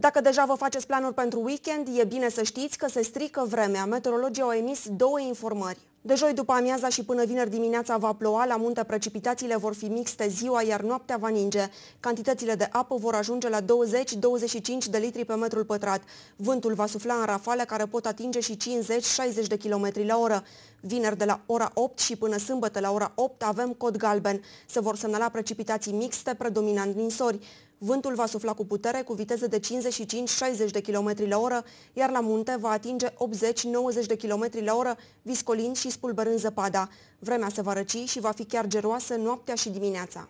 Dacă deja vă faceți planuri pentru weekend, e bine să știți că se strică vremea. Meteorologii au emis două informări. De joi după amiaza și până vineri dimineața va ploua, la munte precipitațiile vor fi mixte ziua, iar noaptea va ninge. Cantitățile de apă vor ajunge la 20-25 de litri pe metru pătrat. Vântul va sufla în rafale care pot atinge și 50-60 de km la oră. Vineri de la ora 8 și până sâmbătă la ora 8 avem cod galben. Se vor semnala precipitații mixte, predominant ninsori. Vântul va sufla cu putere, cu viteze de 55-60 de km la oră, iar la munte va atinge 80-90 de km la oră, viscolind și spulberând zăpada. Vremea se va răci și va fi chiar geroasă noaptea și dimineața.